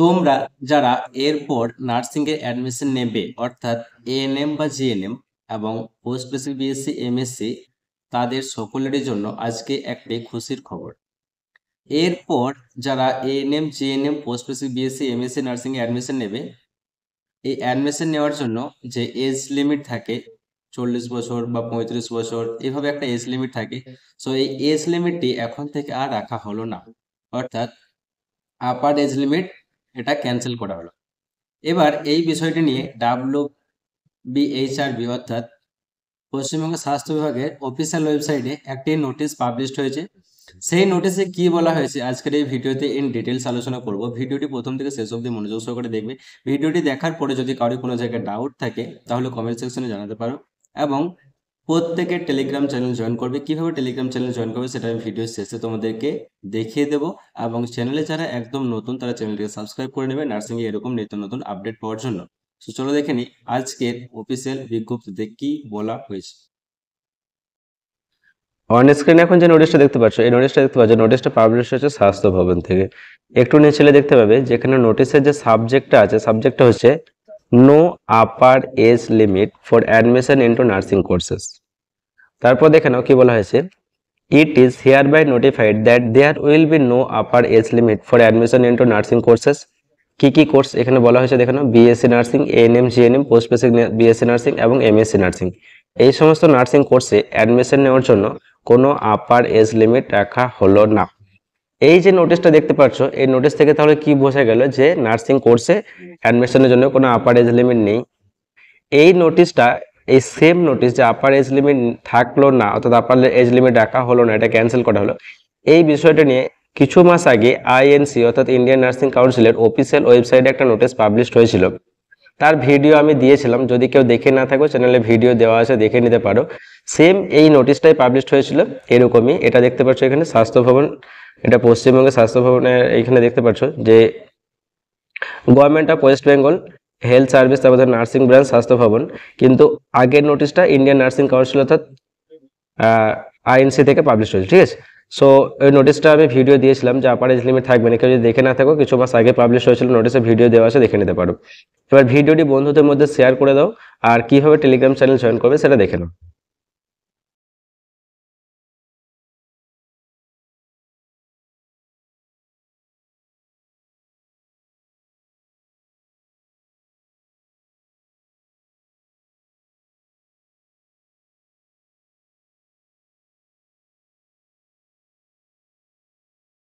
তোমরা যারা এরপর নার্সিংয়ে অ্যাডমিশন নেবে অর্থাৎ এএনএম বা জিএনএম এবং পোস্ট স্পেশাল বিএসসি এমএসসি তাদের সকলেরই জন্য আজকে একটি খুশির খবর এরপর যারা ANM GNM post special BSc MSc নার্সিংয়ে অ্যাডমিশন নেবে এই অ্যাডমিশন নেওয়ার জন্য যে এজ লিমিট থাকে চল্লিশ বছর বা পঁয়ত্রিশ বছর এভাবে একটা এজ লিমিট থাকে সো এই এজ লিমিটটি এখন থেকে আর রাখা হলো না অর্থাৎ আপার এজ লিমিট এটা ক্যান্সেল করা হলো এবার এই বিষয়টি নিয়ে ডাব্লিউ বিএইচআরবি অর্থাৎ পশ্চিমবঙ্গ স্বাস্থ্য বিভাগের অফিসিয়াল ওয়েবসাইটে একটি নোটিশ পাবলিশড হয়েছে সেই নোটিশে কি বলা হয়েছে আজকের এই ভিডিওতে ইন ডিটেলস আলোচনা করব ভিডিওটি প্রথম থেকে শেষ অবধি মনোযোগ সহকারে দেখবে ভিডিওটি দেখার পরে যদি কারোর কোনো জায়গায় ডাউট থাকে তাহলে কমেন্ট সেকশনে জানাতে পারো এবং প্রত্যেকের টেলিগ্রাম চ্যানেল জয়েন করবে কিভাবে টেলিগ্রাম চ্যানেল জয়েন করবে সেটা আমি ভিডিও শেষে তোমাদেরকে দেখিয়ে দেবো এবং চ্যানেলে যারা একদম নতুন তারা চ্যানেলটিকে সাবস্ক্রাইব করে নেবে নার্সিংয়ে এরকম নিত্য নতুন আপডেট পাওয়ার জন্য সো চলো দেখে নিই আজকের অফিসিয়াল বিজ্ঞপ্তিতে কি বলা হয়েছে অন স্ক্রিন এখন যে নোটিশটা দেখতে পাচ্ছ এই নোটিশটা দেখতে পাচ্ছ নোটিশটা পাবলিশ হয়েছে স্বাস্থ্য ভবন থেকে একটু নিচে দেখতে পাবে যেখানে নোটিশের যে সাবজেক্টটা আছে সাবজেক্টটা হচ্ছে no upper age limit for admission into nursing courses তারপর দেখেন কি কী বলা হয়েছে it is hereby notified that there will be no upper age limit for admission into nursing courses কী কী কোর্স এখানে বলা হয়েছে দেখে BSc nursing ANM GNM post basic BSc nursing এবং এমএসসি নার্সিং এই সমস্ত নার্সিং কোর্সে অ্যাডমিশন নেওয়ার জন্য কোনো আপার এজ লিমিট রাখা হলো না এই যে নোটিশটা দেখতে পাচ্ছ এই নোটিশ থেকে তাহলে কি বোঝা গেল যে নার্সিং কোর্সে অ্যাডমিশনের জন্য কোনো আপার এজ লিমিট নেই এই নোটিশটা এই সেম নোটিশ যে আপার এজ লিমিট থাকলো না অর্থাৎ আপার এজ লিমিট রাখা হলো না এটা ক্যান্সেল করা হলো এই বিষয়টা নিয়ে কিছু মাস আগে আইএনসি অর্থাৎ ইন্ডিয়ান নার্সিং কাউন্সিলের অফিসিয়াল ওয়েবসাইটে একটা নোটিশ পাবলিশড হয়েছিল তার ভিডিও আমি দিয়েছিলাম যদি কেউ দেখে না থাকো চ্যানেলে ভিডিও দেওয়া আছে দেখে নিতে পারো সেম এই নোটিশটাই পাবলিশড হয়েছিল এরকমই এটা দেখতে পাচ্ছ এখানে স্বাস্থ্য ভবন এটা পশ্চিমবঙ্গের স্বাস্থ্য ভবনে এইখানে দেখতে পাচ্ছ যে government of West Bengal health service তারপর নার্সিং ব্রাঞ্চ স্বাস্থ্য ভবন কিন্তু আগের নোটিশটা ইন্ডিয়ান নার্সিং কাউন্সিল অর্থাৎ আইএনসি থেকে পাবলিশ হয়েছে ঠিক আছে সো ওই নোটিশটা আমি ভিডিও দিয়েছিলাম যে আপার এজ লিমিট থাকবে না কেউ যদি দেখে না থাকো কিছু মাস আগে পাবলিশ হয়েছিল নোটিশে ভিডিও দেওয়া আছে দেখে নিতে পারো এবার ভিডিওটি বন্ধুদের মধ্যে শেয়ার করে দাও আর কিভাবে টেলিগ্রাম চ্যানেল জয়েন করবে সেটা দেখে নাও